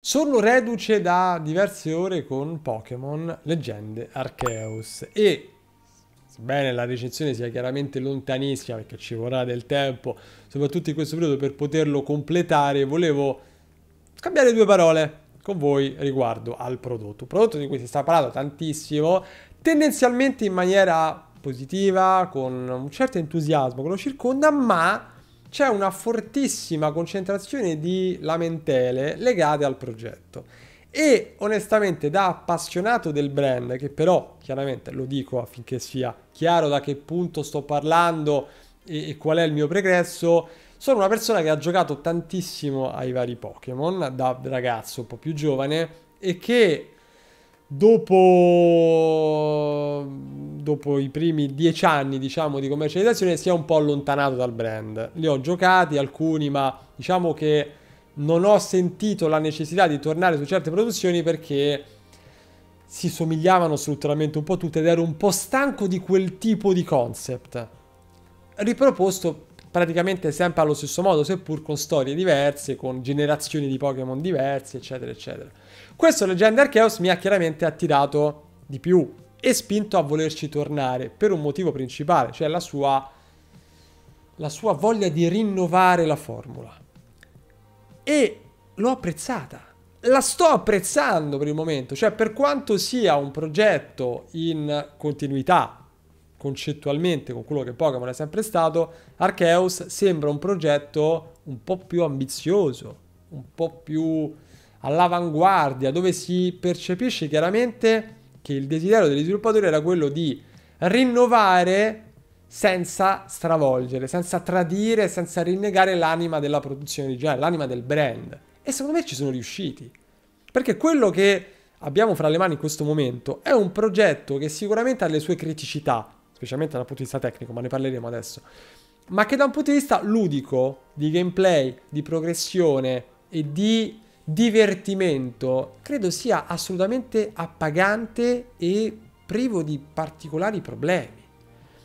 Sono reduce da diverse ore con Pokémon Leggende Arceus e sebbene la recensione sia chiaramente lontanissima perché ci vorrà del tempo, soprattutto in questo periodo per poterlo completare, volevo scambiare due parole con voi riguardo al prodotto. Un prodotto di cui si sta parlando tantissimo, tendenzialmente in maniera positiva, con un certo entusiasmo che lo circonda, ma c'è una fortissima concentrazione di lamentele legate al progetto. E onestamente da appassionato del brand, che però chiaramente lo dico affinché sia chiaro da che punto sto parlando e, e qual è il mio pregresso, sono una persona che ha giocato tantissimo ai vari Pokémon da ragazzo un po' più giovane e che dopo, dopo i primi dieci anni diciamo, di commercializzazione si è un po' allontanato dal brand. Li ho giocati alcuni, ma diciamo che non ho sentito la necessità di tornare su certe produzioni perché si somigliavano strutturalmente un po' tutte ed ero un po' stanco di quel tipo di concept. Riproposto praticamente sempre allo stesso modo, seppur con storie diverse, con generazioni di Pokémon diverse, eccetera, eccetera. Questo Legendary Chaos mi ha chiaramente attirato di più e spinto a volerci tornare per un motivo principale, cioè la sua, la sua voglia di rinnovare la formula. E l'ho apprezzata. La sto apprezzando per il momento, cioè per quanto sia un progetto in continuità concettualmente con quello che Pokémon è sempre stato, Arceus sembra un progetto un po' più ambizioso, un po' più all'avanguardia, dove si percepisce chiaramente che il desiderio degli sviluppatori era quello di rinnovare senza stravolgere, senza tradire, senza rinnegare l'anima della produzione originale, l'anima del brand. E secondo me ci sono riusciti. Perché quello che abbiamo fra le mani in questo momento è un progetto che sicuramente ha le sue criticità, specialmente dal punto di vista tecnico, ma ne parleremo adesso, ma che da un punto di vista ludico, di gameplay, di progressione e di divertimento, credo sia assolutamente appagante e privo di particolari problemi.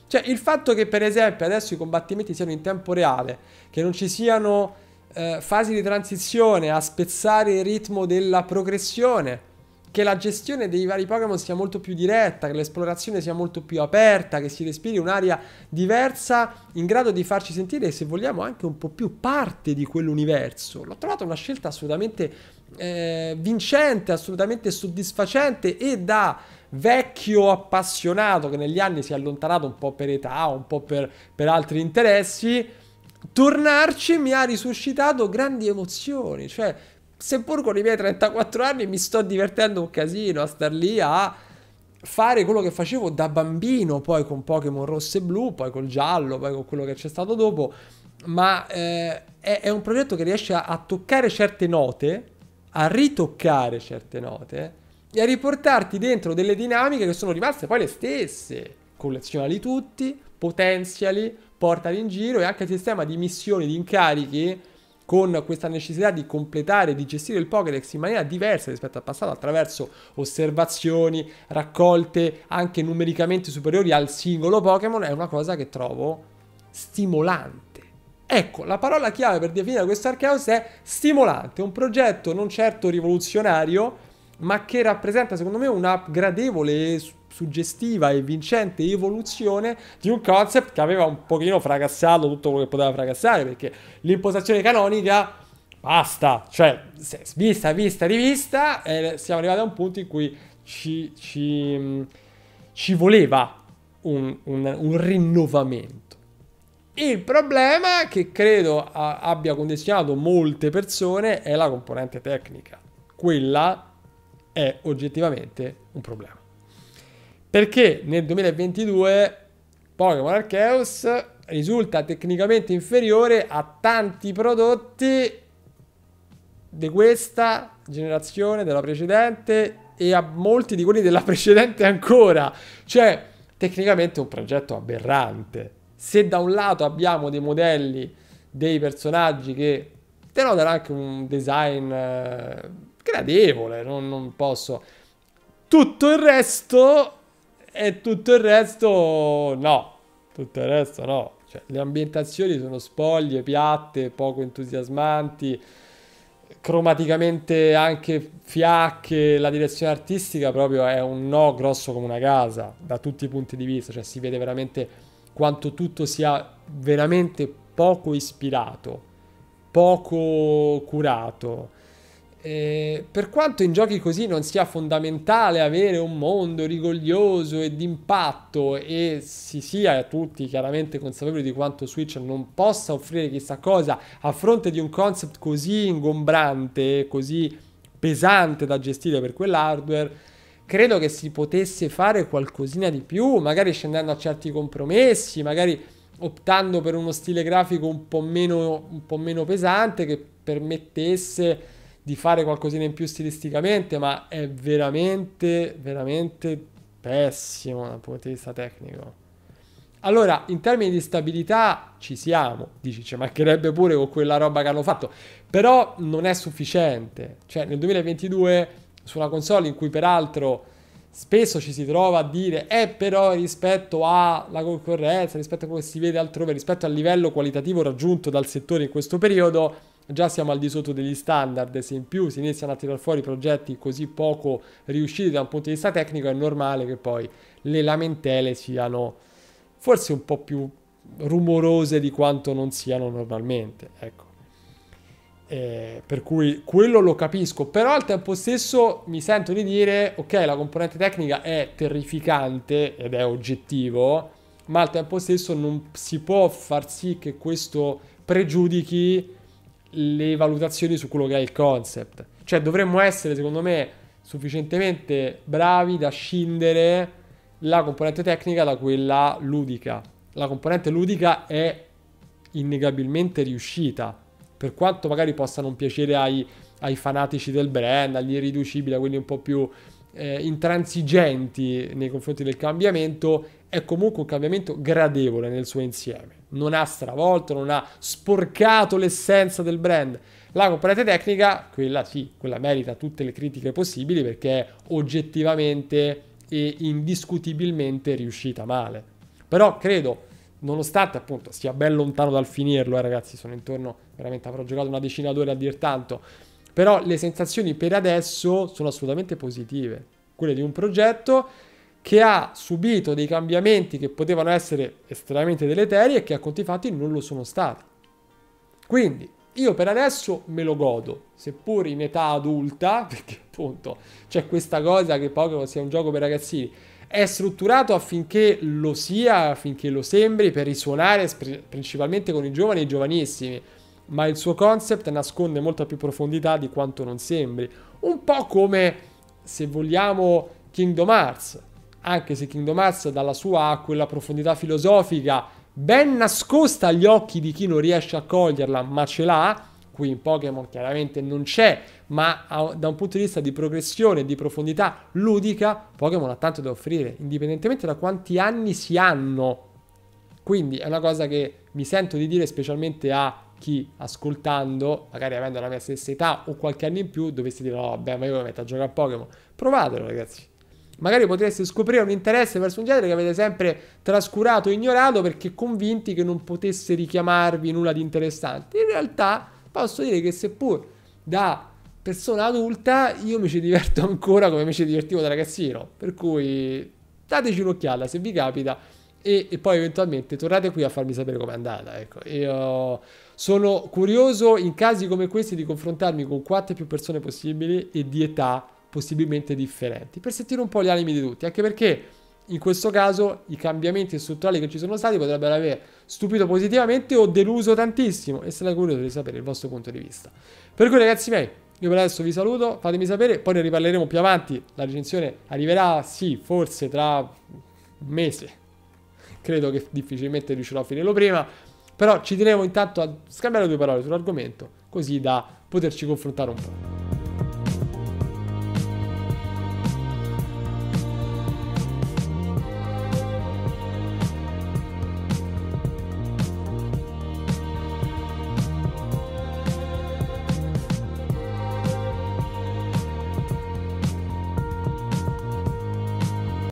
Cioè il fatto che per esempio adesso i combattimenti siano in tempo reale, che non ci siano eh, fasi di transizione a spezzare il ritmo della progressione, che la gestione dei vari Pokémon sia molto più diretta, che l'esplorazione sia molto più aperta, che si respiri un'area diversa in grado di farci sentire, se vogliamo, anche un po' più parte di quell'universo. L'ho trovata una scelta assolutamente eh, vincente, assolutamente soddisfacente e da vecchio appassionato che negli anni si è allontanato un po' per età, un po' per, per altri interessi, tornarci mi ha risuscitato grandi emozioni, cioè seppur con i miei 34 anni mi sto divertendo un casino a star lì a fare quello che facevo da bambino, poi con Pokémon rosso e blu, poi col giallo, poi con quello che c'è stato dopo, ma eh, è, è, un progetto che riesce a, a, toccare certe note, a ritoccare certe note e a riportarti dentro delle dinamiche che sono rimaste poi le stesse. Collezionali tutti, potenziali, portali in giro e anche il sistema di missioni, di incarichi con questa necessità di completare, e di gestire il Pokédex in maniera diversa rispetto al passato attraverso osservazioni, raccolte anche numericamente superiori al singolo Pokémon è una cosa che trovo stimolante. Ecco, la parola chiave per definire questo Archeos è stimolante, un progetto non certo rivoluzionario, ma che rappresenta secondo me una gradevole suggestiva e vincente evoluzione di un concept che aveva un pochino fracassato tutto quello che poteva fracassare perché l'impostazione canonica basta, cioè vista, vista, rivista eh, siamo arrivati a un punto in cui ci, ci, ci voleva un, un, un, rinnovamento. Il problema che credo abbia condizionato molte persone è la componente tecnica. Quella è oggettivamente un problema. Perché nel 2022 Pokémon Arceus risulta tecnicamente inferiore a tanti prodotti di questa generazione, della precedente e a molti di quelli della precedente ancora. Cioè, tecnicamente è un progetto aberrante. Se da un lato abbiamo dei modelli, dei personaggi che te lo darà anche un design eh, gradevole, non, non posso. Tutto il resto e tutto il resto no, tutto il resto no. Cioè, le ambientazioni sono spoglie, piatte, poco entusiasmanti, cromaticamente anche fiacche, la direzione artistica proprio è un no grosso come una casa, da tutti i punti di vista, cioè si vede veramente quanto tutto sia veramente poco ispirato, poco curato eh, per quanto in giochi così non sia fondamentale avere un mondo rigoglioso e d'impatto e si sia tutti chiaramente consapevoli di quanto Switch non possa offrire chissà cosa a fronte di un concept così ingombrante, così pesante da gestire per quell'hardware, credo che si potesse fare qualcosina di più, magari scendendo a certi compromessi, magari optando per uno stile grafico un po' meno, un po meno pesante che permettesse di fare qualcosina in più stilisticamente, ma è veramente, veramente pessimo dal punto di vista tecnico. Allora, in termini di stabilità ci siamo, dici, ci mancherebbe pure con quella roba che hanno fatto, però non è sufficiente. Cioè, nel 2022, su una console in cui peraltro spesso ci si trova a dire, eh però rispetto alla concorrenza, rispetto a come si vede altrove, rispetto al livello qualitativo raggiunto dal settore in questo periodo, già siamo al di sotto degli standard, se in più si iniziano a tirare fuori progetti così poco riusciti da un punto di vista tecnico, è normale che poi le lamentele siano forse un po' più rumorose di quanto non siano normalmente. Ecco. Eh, per cui quello lo capisco, però al tempo stesso mi sento di dire, ok, la componente tecnica è terrificante ed è oggettivo, ma al tempo stesso non si può far sì che questo pregiudichi le valutazioni su quello che è il concept. Cioè dovremmo essere, secondo me, sufficientemente bravi da scindere la componente tecnica da quella ludica. La componente ludica è innegabilmente riuscita, per quanto magari possa non piacere ai, ai fanatici del brand, agli irriducibili, a quelli un po' più eh, intransigenti nei confronti del cambiamento, è comunque un cambiamento gradevole nel suo insieme non ha stravolto, non ha sporcato l'essenza del brand. La componente tecnica, quella sì, quella merita tutte le critiche possibili perché è oggettivamente e indiscutibilmente riuscita male. Però credo, nonostante appunto sia ben lontano dal finirlo, eh, ragazzi, sono intorno, veramente avrò giocato una decina d'ore a dir tanto, però le sensazioni per adesso sono assolutamente positive. Quelle di un progetto che ha subito dei cambiamenti che potevano essere estremamente deleteri e che a conti fatti non lo sono stati. Quindi io per adesso me lo godo, seppur in età adulta, perché appunto c'è questa cosa che Pokémon sia un gioco per ragazzini, è strutturato affinché lo sia, affinché lo sembri, per risuonare principalmente con i giovani e i giovanissimi, ma il suo concept nasconde molta più profondità di quanto non sembri, un po' come, se vogliamo, Kingdom Hearts, anche se Kingdom Hearts dalla sua ha quella profondità filosofica ben nascosta agli occhi di chi non riesce a coglierla, ma ce l'ha. Qui in Pokémon chiaramente non c'è, ma da un punto di vista di progressione di profondità ludica, Pokémon ha tanto da offrire, indipendentemente da quanti anni si hanno. Quindi è una cosa che mi sento di dire specialmente a chi ascoltando, magari avendo la mia stessa età o qualche anno in più, dovesse dire: No, oh, vabbè, ma io mi metto a giocare a Pokémon. Provatelo, ragazzi magari potreste scoprire un interesse verso un genere che avete sempre trascurato e ignorato perché convinti che non potesse richiamarvi nulla di interessante. In realtà posso dire che seppur da persona adulta io mi ci diverto ancora come mi ci divertivo da ragazzino, per cui dateci un'occhiata se vi capita e, e poi eventualmente tornate qui a farmi sapere com'è andata. Ecco, io sono curioso in casi come questi di confrontarmi con quante più persone possibili e di età possibilmente differenti, per sentire un po' gli animi di tutti, anche perché in questo caso i cambiamenti strutturali che ci sono stati potrebbero aver stupito positivamente o deluso tantissimo e sarei curioso di sapere il vostro punto di vista. Per cui ragazzi miei, io per adesso vi saluto, fatemi sapere, poi ne riparleremo più avanti, la recensione arriverà, sì, forse tra un mese, credo che difficilmente riuscirò a finirlo prima, però ci tenevo intanto a scambiare due parole sull'argomento, così da poterci confrontare un po'.